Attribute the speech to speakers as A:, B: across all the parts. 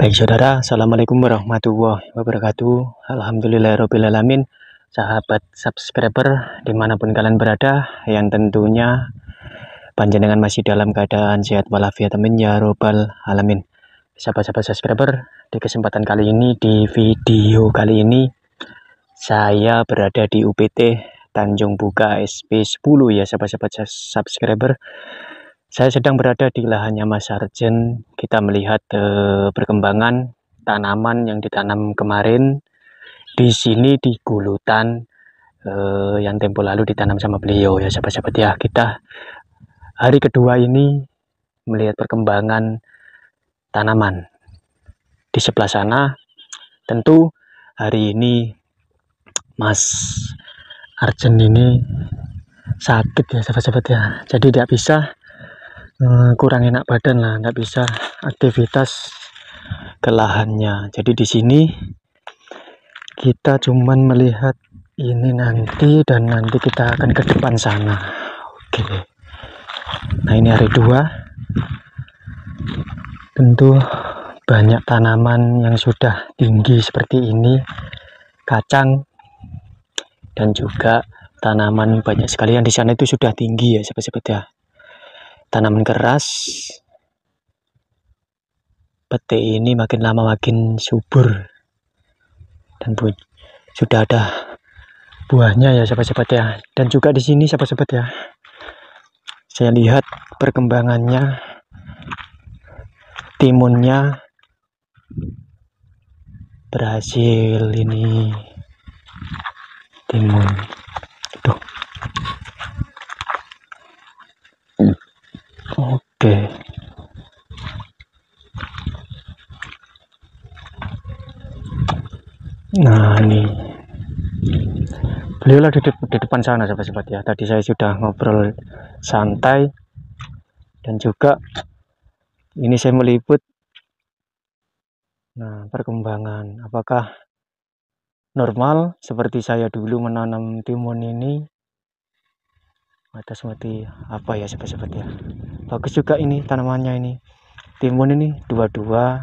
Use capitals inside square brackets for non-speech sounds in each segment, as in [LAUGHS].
A: Baik saudara, Assalamualaikum warahmatullahi wabarakatuh Alhamdulillahirrabbilalamin Sahabat subscriber dimanapun kalian berada Yang tentunya panjenengan masih dalam keadaan sehat walafiat amin ya robbal alamin Sahabat-sahabat subscriber di kesempatan kali ini di video kali ini Saya berada di UPT Tanjung Buka SP10 ya sahabat-sahabat subscriber saya sedang berada di lahannya Mas Arjen. Kita melihat eh, perkembangan tanaman yang ditanam kemarin di sini di gulutan eh, yang tempo lalu ditanam sama beliau ya sahabat-sahabat ya. Kita hari kedua ini melihat perkembangan tanaman di sebelah sana. Tentu hari ini Mas Arjen ini sakit ya sahabat-sahabat ya. Jadi tidak bisa Eh, kurang enak badan lah nggak bisa aktivitas kelahannya jadi di sini kita cuman melihat ini nanti dan nanti kita akan ke depan sana oke nah ini hari dua tentu banyak tanaman yang sudah tinggi seperti ini kacang dan juga tanaman banyak sekali yang di sana itu sudah tinggi ya sahabat-sahabat ya tanaman keras peti ini makin lama makin subur dan bu sudah ada buahnya ya sahabat-sahabat ya dan juga di sini sahabat-sahabat ya saya lihat perkembangannya timunnya berhasil ini timun oke nah ini beliau lah di, di depan sana sahabat-sahabat ya tadi saya sudah ngobrol santai dan juga ini saya meliput nah perkembangan apakah normal seperti saya dulu menanam timun ini atas mati apa ya sahabat-sahabat ya bagus juga ini tanamannya ini timun ini dua-dua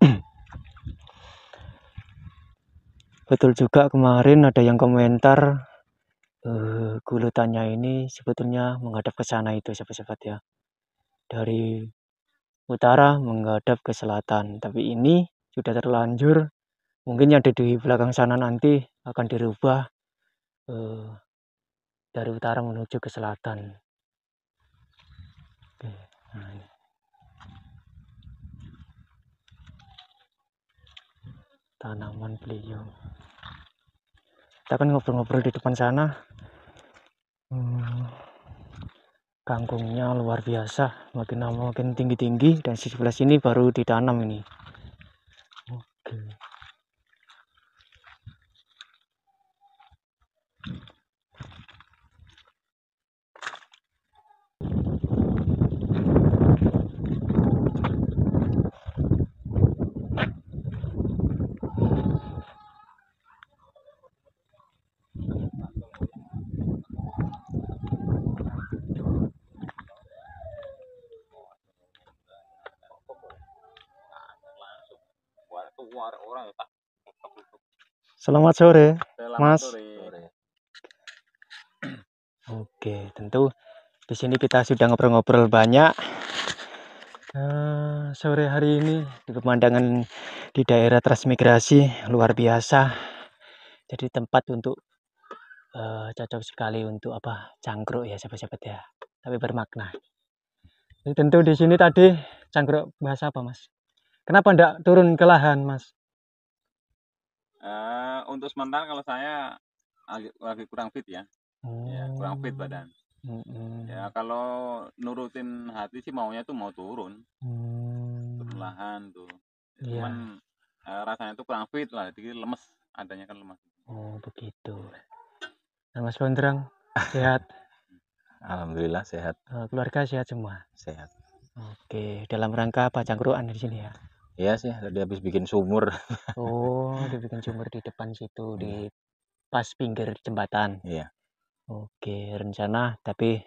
A: [CLEARS THROAT] betul juga kemarin ada yang komentar uh, gulutannya ini sebetulnya menghadap ke sana itu sahabat-sahabat ya dari utara menghadap ke selatan tapi ini sudah terlanjur mungkin yang ada di belakang sana nanti akan dirubah uh, dari utara menuju ke selatan Nah, tanaman beliau kita kan ngobrol-ngobrol di depan sana hmm, kangkungnya luar biasa makin lama makin tinggi-tinggi dan sisi sebelah sini baru ditanam
B: ini oke okay. Ya,
A: Selamat sore,
B: Selamat Mas. Sore.
A: Oke, tentu di sini kita sudah ngobrol-ngobrol banyak. Uh, sore hari ini di pemandangan di daerah transmigrasi luar biasa. Jadi tempat untuk uh, cocok sekali untuk apa cangkruk ya sahabat-sahabat ya, tapi bermakna. Jadi, tentu di sini tadi cangkruk bahasa apa, Mas? Kenapa ndak turun ke lahan, Mas?
B: Uh, untuk sementara kalau saya lagi, kurang fit ya. Hmm. ya, kurang fit hmm. badan. Hmm. Ya kalau nurutin hati sih maunya tuh mau turun, hmm. turun lahan tuh. Yeah. Cuman uh, rasanya tuh kurang fit lah, jadi lemes, adanya kan lemes. Oh
C: begitu.
A: Nah, Mas Bondrang sehat. [LAUGHS]
C: Alhamdulillah sehat.
A: Eh, keluarga sehat semua. Sehat. Oke, dalam rangka apa cangkruan di sini ya?
C: Iya sih, tadi habis bikin sumur.
A: [LAUGHS] Oh, bikin sumur di depan situ, di iya. pas pinggir jembatan. Iya. Oke, rencana tapi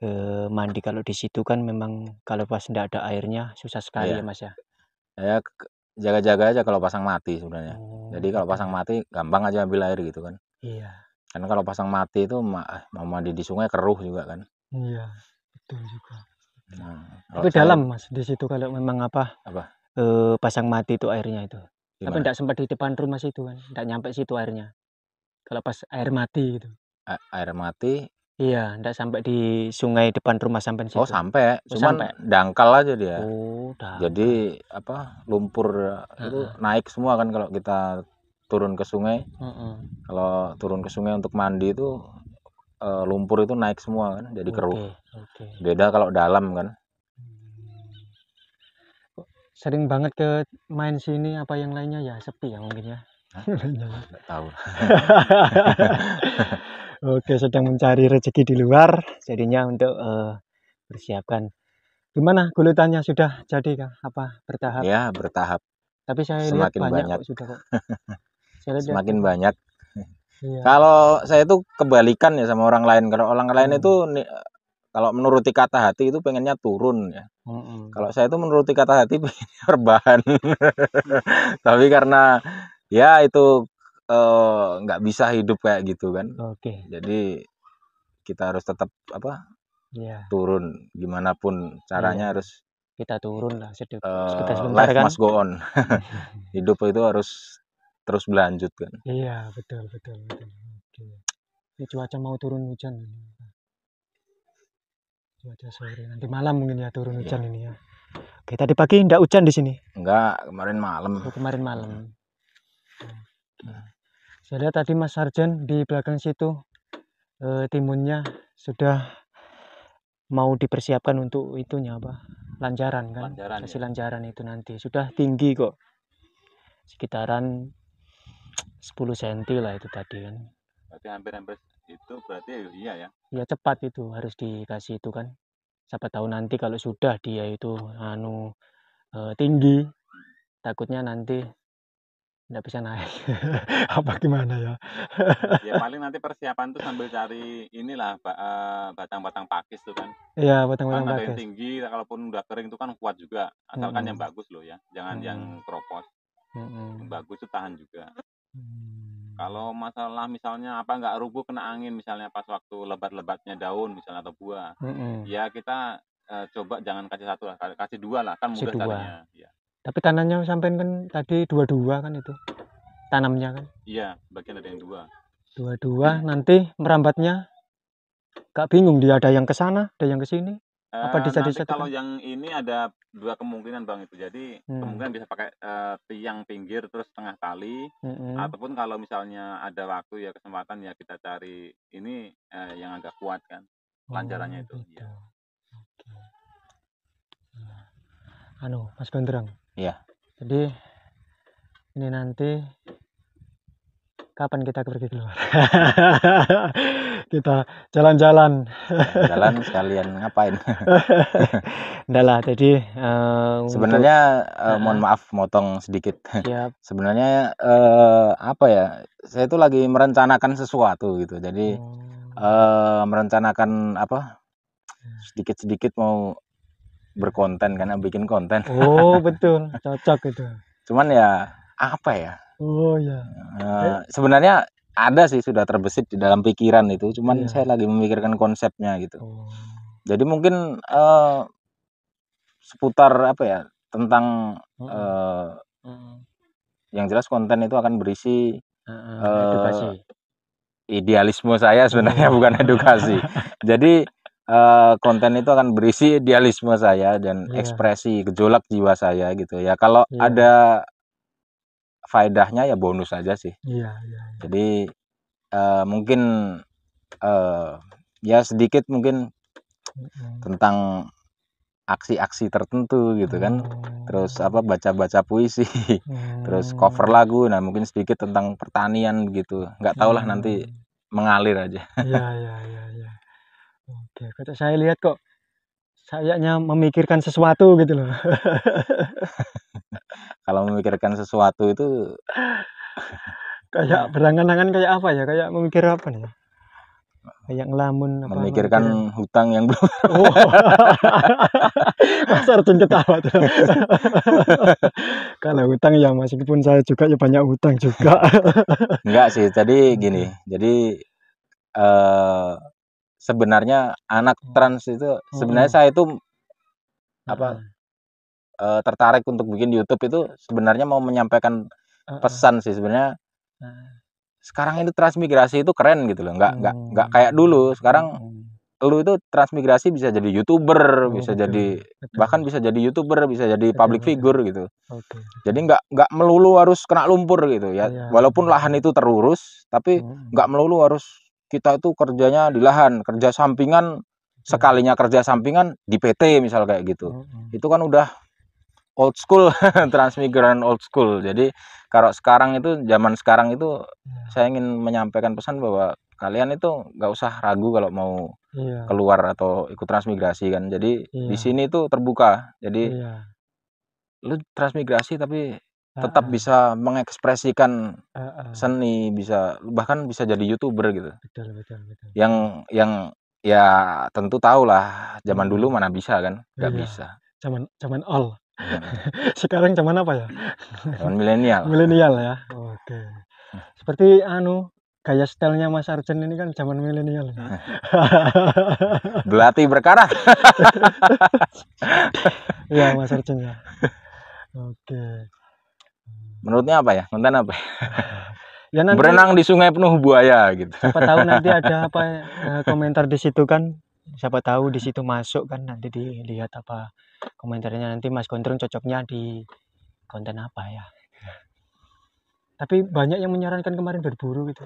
A: eh, mandi kalau di situ kan memang kalau pas tidak ada airnya susah sekali Iya. ya, Mas ya.
C: Saya jaga-jaga aja kalau pasang mati sebenarnya. Oh, Jadi kalau pasang iya. mati gampang aja ambil air gitu kan. Iya. Karena kalau pasang mati itu ah, mau mandi di sungai keruh juga kan.
A: Iya, betul juga.
C: Nah, Tapi saya- dalam
A: Mas di situ kalau memang apa? Apa? Eh, pasang mati itu airnya itu Gimana? tapi tidak sempat di depan rumah situ kan tidak nyampe situ airnya
C: kalau pas air mati itu air mati
A: iya tidak sampai di sungai
C: depan rumah sampai oh, situ oh sampai ya? Oh, cuman dangkal aja dia oh dangkal. jadi apa lumpur itu naik semua kan kalau kita turun ke sungai kalau turun ke sungai untuk mandi itu eh, lumpur itu naik semua kan jadi keruh Okay. beda kalau dalam kan sering banget
A: ke main sini apa yang lainnya ya sepi ya mungkin ya, [LAUGHS] ya. nggak tahu [LAUGHS] oke sedang mencari rezeki di luar jadinya untuk uh, persiapkan gimana gulutannya sudah jadi kah? apa bertahap ya bertahap tapi saya semakin lihat banyak, banyak. Kok, sudah kok [LAUGHS] saya lihat
C: semakin lihat. banyak iya. kalau saya itu kebalikan ya sama orang lain kalau orang lain hmm. itu kalau menuruti kata hati itu pengennya turun ya. Mm-hmm. Kalau saya itu menuruti kata hati [LAUGHS] pengennya rebahan. [LAUGHS] Tapi karena ya itu eh, nggak uh, bisa hidup kayak gitu kan. Oke. Okay. Jadi kita harus tetap apa? Yeah. Turun gimana pun caranya yeah. harus
A: kita turun lah sedikit. Uh, eh, sebentar life kan. must
C: go on. [LAUGHS] hidup itu harus terus berlanjut kan.
A: Iya, betul betul betul. Okay. Ya Ini cuaca mau turun hujan
C: cuaca sore
A: nanti malam mungkin ya turun hujan iya. ini ya oke tadi pagi enggak hujan di sini
C: enggak kemarin malam oh, kemarin malam hmm.
A: Hmm. saya lihat tadi Mas Sarjan di belakang situ e, timunnya sudah mau dipersiapkan untuk itunya apa lanjaran kan lanjaran, kasih ya. lanjaran itu nanti sudah tinggi kok sekitaran 10 cm lah itu tadi kan
B: berarti hampir hampir itu berarti iya ya
A: ya cepat itu harus dikasih itu kan siapa tahu nanti kalau sudah dia itu anu e, tinggi takutnya nanti nggak bisa naik [LAUGHS] apa gimana ya
B: ya paling nanti persiapan tuh sambil cari inilah eh, batang-batang pakis tuh kan
A: iya batang-batang kan pakis
B: tinggi kalaupun udah kering itu kan kuat juga asalkan mm -hmm. yang bagus loh ya jangan -hmm. yang keropos mm -hmm. bagus tuh tahan juga mm -hmm. Kalau masalah misalnya apa nggak rubuh kena angin misalnya pas waktu lebat-lebatnya daun misalnya atau buah, mm -hmm. ya kita uh, coba jangan kasih satu lah, kasih dua lah kan mudah Ya.
A: Tapi tanamnya sampai kan tadi dua-dua kan itu tanamnya kan?
B: Iya, bagian ada yang dua.
A: Dua-dua hmm. nanti merambatnya nggak bingung dia ada yang ke sana, ada yang ke sini.
B: Uh, apa eh, kalau yang ini ada dua kemungkinan bang itu jadi hmm. kemungkinan bisa pakai uh, tiang pinggir terus tengah tali hmm. ataupun kalau misalnya ada waktu ya kesempatan ya kita cari ini uh, yang agak kuat kan lancarannya oh, itu iya. gitu.
A: ya anu mas Gondrong ya jadi ini nanti kapan kita pergi keluar [LAUGHS] kita jalan-jalan jalan
C: sekalian ngapain [LAUGHS] enggak lah jadi uh, sebenarnya untuk, uh, eh, mohon maaf motong sedikit yep. [LAUGHS] sebenarnya uh, apa ya saya itu lagi merencanakan sesuatu gitu jadi hmm. uh, merencanakan apa hmm. sedikit-sedikit mau berkonten karena bikin konten oh
A: betul cocok itu
C: cuman ya apa ya
A: Oh ya.
C: Nah, sebenarnya ada sih sudah terbesit di dalam pikiran itu, cuman yeah. saya lagi memikirkan konsepnya gitu. Oh. Jadi mungkin uh, seputar apa ya tentang uh -uh. uh, -uh. yang jelas konten itu akan berisi uh uh, edukasi. Idealisme saya sebenarnya hmm. bukan edukasi. Jadi Uh, konten itu akan berisi idealisme saya dan yeah. ekspresi gejolak jiwa saya gitu ya. Kalau yeah. ada faedahnya ya bonus aja sih. Iya. iya, iya. Jadi uh, mungkin uh, ya sedikit mungkin tentang aksi-aksi tertentu gitu kan. Terus oh. apa baca-baca puisi, [LAUGHS] terus cover oh. lagu. Nah mungkin sedikit tentang pertanian gitu. Nggak tahu lah nanti hmm. mengalir aja. Iya [LAUGHS] iya iya. Ya.
A: Oke, kata saya lihat kok sayanya memikirkan sesuatu gitu loh. [LAUGHS]
C: kalau memikirkan sesuatu itu
A: [LAUGHS] kayak berangan-angan kayak apa ya kayak memikir apa nih kayak ngelamun apa memikirkan apa gitu
C: ya? hutang yang belum [LAUGHS]
A: oh. tuh ketawa [LAUGHS] tuh kalau hutang ya meskipun saya juga ya banyak hutang juga
C: enggak sih jadi hmm. gini jadi eh, sebenarnya anak hmm. trans itu sebenarnya hmm. saya itu apa uh, tertarik untuk bikin YouTube itu sebenarnya mau menyampaikan pesan sih sebenarnya. Nah. Sekarang itu transmigrasi itu keren gitu loh, nggak hmm. nggak kayak dulu. Sekarang hmm. lu itu transmigrasi bisa jadi youtuber, oh, bisa betul. jadi betul. bahkan bisa jadi youtuber, bisa jadi betul, public figure gitu. Okay. Jadi nggak nggak melulu harus kena lumpur gitu ya. Yeah. Walaupun lahan itu terurus, tapi hmm. nggak melulu harus kita itu kerjanya di lahan, kerja sampingan sekalinya kerja sampingan di PT misal kayak gitu. Hmm. Itu kan udah old school [LAUGHS] transmigran old school jadi kalau sekarang itu zaman sekarang itu yeah. saya ingin menyampaikan pesan bahwa kalian itu nggak usah ragu kalau mau yeah. keluar atau ikut transmigrasi kan jadi yeah. di sini itu terbuka jadi yeah. lu transmigrasi tapi tetap uh, uh. bisa mengekspresikan uh, uh. seni bisa bahkan bisa jadi youtuber gitu
B: betul, betul, betul.
C: yang yang ya tentu tahu lah zaman dulu mana bisa kan nggak yeah. bisa
A: zaman zaman all
C: [LAUGHS] Sekarang zaman apa ya? Zaman milenial. [LAUGHS]
A: milenial ya. Oke. Seperti anu gaya stylenya Mas Arjen ini kan zaman milenial. Ya? [LAUGHS]
C: Belati berkarat. ya Mas Arjen ya. Oke. Menurutnya apa ya? nonton apa? Ya? ya nanti, Berenang di sungai penuh buaya gitu. Siapa tahu nanti ada apa eh,
A: komentar di situ kan. Siapa tahu di situ masuk kan nanti dilihat apa komentarnya nanti Mas Gondrong cocoknya di konten apa ya iya. tapi banyak yang menyarankan kemarin berburu gitu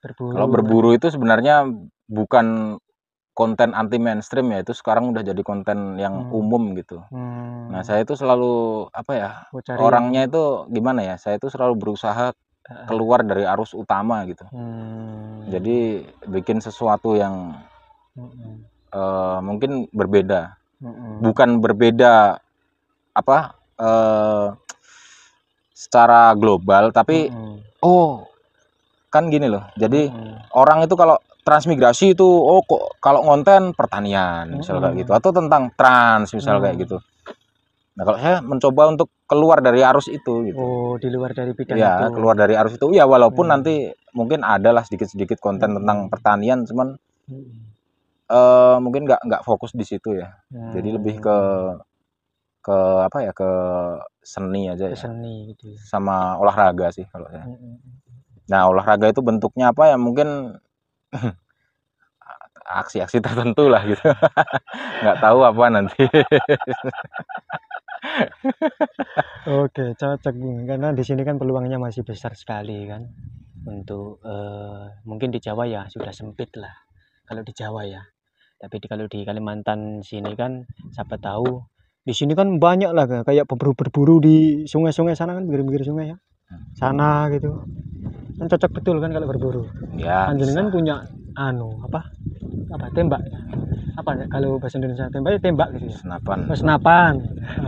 C: berburu kalau berburu itu sebenarnya bukan konten anti mainstream ya itu sekarang udah jadi konten yang hmm. umum gitu hmm. nah saya itu selalu apa ya orangnya yang... itu gimana ya saya itu selalu berusaha keluar dari arus utama gitu hmm. jadi bikin sesuatu yang hmm. uh, mungkin berbeda hmm. bukan berbeda apa uh, secara global tapi hmm. oh kan gini loh jadi hmm. orang itu kalau transmigrasi itu oh kok kalau konten pertanian mm hmm. kayak gitu atau tentang trans mm hmm. kayak gitu nah kalau saya mencoba untuk keluar dari arus itu gitu oh di luar dari bidang ya itu. keluar dari arus itu ya walaupun hmm. nanti mungkin adalah sedikit sedikit konten hmm. tentang pertanian cuman hmm uh, mungkin nggak nggak fokus di situ ya hmm. jadi lebih ya. ke ke apa ya ke seni aja ke ya seni gitu ya. sama olahraga sih kalau saya hmm. nah olahraga itu bentuknya apa ya mungkin [LAUGHS] aksi-aksi tertentu lah gitu [LAUGHS] nggak tahu apa nanti [LAUGHS] Oke,
A: cocok karena di sini kan peluangnya masih besar sekali kan
C: untuk uh,
A: mungkin di Jawa ya sudah sempit lah kalau di Jawa ya tapi di, kalau di Kalimantan sini kan siapa tahu di sini kan banyak lah kayak berburu berburu di sungai-sungai sana kan pinggir-pinggir sungai ya hmm. sana gitu kan cocok betul kan kalau berburu ya kan punya anu apa apa tembak apa kalau bahasa Indonesia tembak ya tembak gitu ya senapan oh, senapan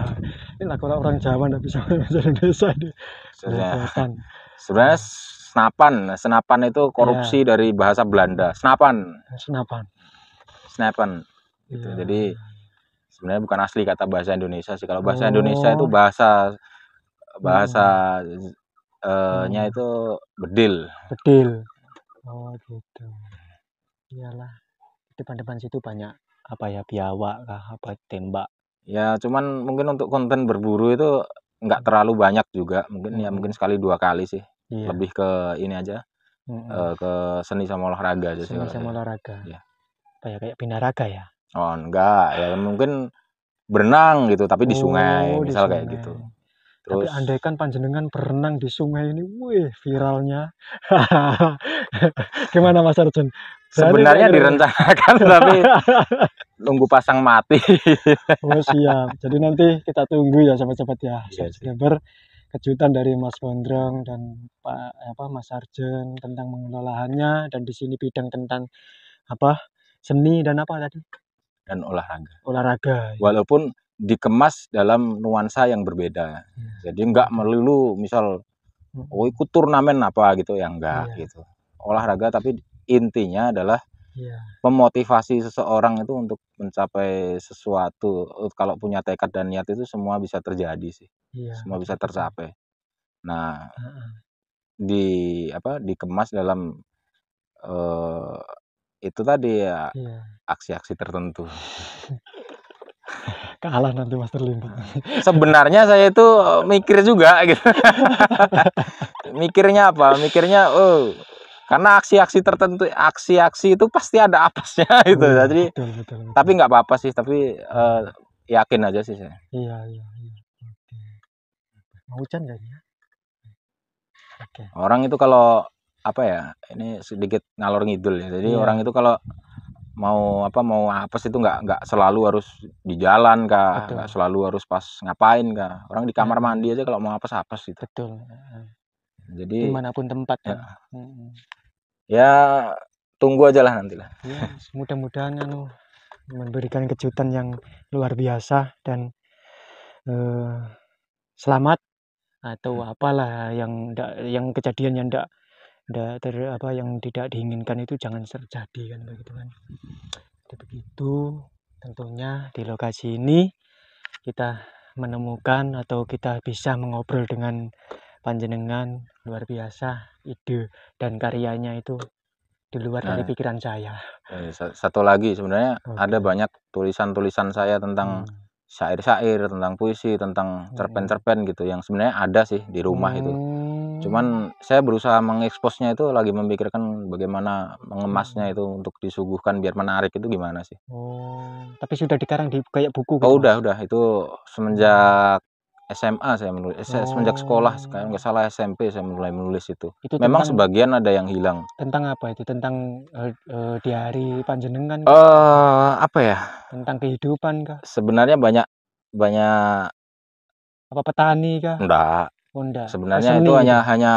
A: [LAUGHS] ini lah kalau orang Jawa tidak bisa bahasa Indonesia ini
C: senapan sebenarnya senapan senapan itu korupsi ya. dari bahasa Belanda senapan senapan snappen gitu. Yeah. Jadi sebenarnya bukan asli kata bahasa Indonesia sih. Kalau bahasa oh. Indonesia itu bahasa bahasa iya. hmm. uh, nya itu bedil. Bedil.
A: Oh gitu. Iyalah. Depan-depan situ banyak
C: apa ya biawak
A: kah apa tembak.
C: Ya cuman mungkin untuk konten berburu itu nggak terlalu banyak juga. Mungkin ya mungkin hmm. sekali dua kali sih. iya. Lebih ke ini aja. Hmm. Eh, ke seni sama olahraga aja seni sih. sama
A: olahraga. Ya apa ya kayak binaraga ya?
C: Oh enggak ya mungkin berenang gitu tapi di sungai oh, misal di sungai. kayak gitu. Terus, Tapi andai
A: kan panjenengan berenang di sungai ini, wih viralnya. [LAUGHS] Gimana Mas Arjun? Sebenarnya direncanakan [LAUGHS] tapi
C: [LAUGHS] nunggu pasang mati. oh siap.
A: Jadi nanti kita tunggu ya, ya. Iya sobat cepat ya. Yes. Subscriber kejutan dari Mas Gondrong dan Pak eh, apa Mas Arjen tentang mengelolaannya dan di sini bidang tentang apa seni dan apa tadi?
C: Dan olahraga. Olahraga. Ya. Walaupun dikemas dalam nuansa yang berbeda. Ya. Jadi nggak iya. melulu misal hmm. oh ikut turnamen apa gitu yang enggak ya. Iya. gitu. Olahraga tapi intinya adalah ya. memotivasi seseorang itu untuk mencapai sesuatu. Kalau punya tekad dan niat itu semua bisa terjadi sih. Ya. Semua bisa tercapai. Nah, di apa dikemas dalam uh, itu tadi ya iya. aksi-aksi tertentu. [LAUGHS] Kalah nanti Mas Terlimpet. Sebenarnya saya itu eh, mikir juga [LAUGHS] gitu. Mikirnya apa? Mikirnya oh karena aksi-aksi tertentu aksi-aksi itu pasti ada apasnya [LAUGHS] gitu Oh, iya, jadi betul, betul, betul. tapi nggak apa-apa sih tapi uh, yakin aja sih saya iya iya, iya. Oke. mau hujan ya? Oke. orang itu kalau apa ya ini sedikit ngalor ngidul ya jadi yeah. orang itu kalau mau apa mau apa sih itu nggak nggak selalu harus di jalan kak nggak selalu harus pas ngapain kak orang di kamar mandi aja kalau mau sih apa sih betul jadi dimanapun tempat ya, kan? ya tunggu aja lah nantilah ya,
A: mudah-mudahan anu memberikan kejutan yang luar biasa dan eh, selamat atau hmm. apalah yang yang kejadian yang tidak ada ter apa yang tidak diinginkan itu jangan terjadi kan begitu kan Jadi begitu tentunya di lokasi ini kita menemukan atau kita bisa mengobrol dengan panjenengan luar biasa ide dan karyanya itu di luar nah, dari pikiran saya.
C: Eh, satu lagi sebenarnya okay. ada banyak tulisan-tulisan saya tentang syair hmm. syair-syair, tentang puisi, tentang iya. cerpen-cerpen gitu yang sebenarnya ada sih di rumah hmm. itu. Cuman hmm. saya berusaha mengeksposnya itu lagi memikirkan bagaimana mengemasnya hmm. itu untuk disuguhkan biar menarik itu gimana sih.
A: Oh, tapi sudah
C: dikarang di kayak buku gitu. Oh, udah, udah. Itu semenjak hmm. SMA saya menulis oh. Eh, semenjak sekolah oh. sekarang nggak salah SMP saya mulai menulis itu. itu Memang tentang, sebagian ada yang hilang.
A: Tentang apa itu? Tentang uh, uh, diari panjenengan? Eh
C: uh, apa ya?
A: Tentang kehidupan kah?
C: Sebenarnya banyak banyak apa petani kah? Enggak.
A: Honda. Sebenarnya itu gitu? hanya
C: hanya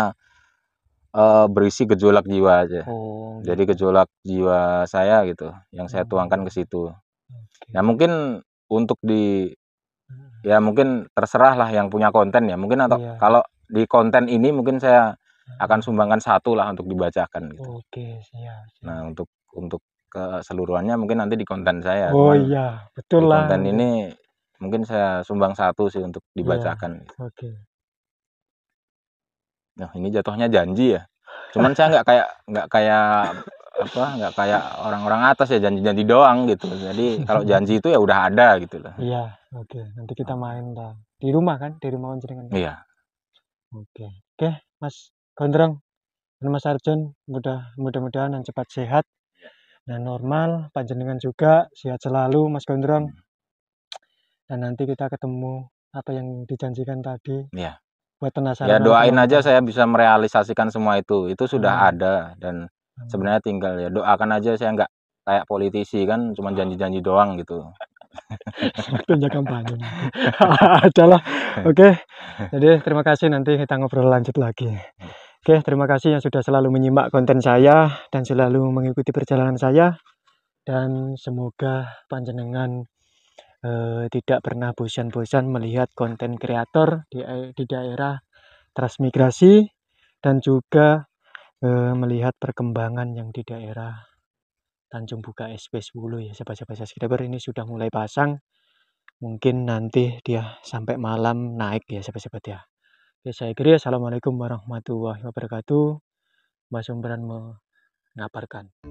C: uh, berisi gejolak jiwa aja. Oh. Gitu. Jadi gejolak jiwa saya gitu yang saya hmm. tuangkan ke situ. Okay. Ya nah, mungkin untuk di hmm. ya mungkin terserah lah yang punya konten ya. Mungkin atau iya. kalau di konten ini mungkin saya akan hmm. sumbangkan satu lah untuk dibacakan gitu. Oke, siap. siap. Nah, untuk untuk keseluruhannya mungkin nanti di konten saya. Oh Cuman iya, betul lah. Konten ini mungkin saya sumbang satu sih untuk iya, dibacakan. Gitu. Oke nah ini jatuhnya janji ya cuman saya nggak kayak nggak kayak apa nggak kayak orang-orang atas ya janji-janji doang gitu jadi kalau [LAUGHS] janji itu ya udah ada gitu loh
A: iya oke okay. nanti kita main dah di rumah kan di rumah kan iya oke okay. oke okay, mas Gondrong dan mas Arjun mudah mudah-mudahan dan cepat sehat dan normal panjenengan juga sehat selalu mas Gondrong hmm. dan nanti kita ketemu apa yang dijanjikan tadi
C: iya buat penasaran. Ya doain aja saya bisa merealisasikan semua itu. Itu sudah hmm. ada dan hmm. sebenarnya tinggal ya doakan aja saya nggak kayak politisi kan cuma hmm. janji-janji doang gitu.
A: Waktunya [LAUGHS] kampanye. [LAUGHS] Adalah. Oke. Okay. Jadi terima kasih nanti kita ngobrol lanjut lagi. Oke, okay, terima kasih yang sudah selalu menyimak konten saya dan selalu mengikuti perjalanan saya dan semoga panjenengan Eh, tidak pernah bosan-bosan melihat konten kreator di, eh, di daerah transmigrasi dan juga e, melihat perkembangan yang di daerah Tanjung Buka SP10 ya sahabat-sahabat subscriber ini sudah mulai pasang mungkin nanti dia sampai malam naik ya sahabat-sahabat ya ya saya kira Assalamualaikum warahmatullahi wabarakatuh Mbak Sumberan mengaparkan.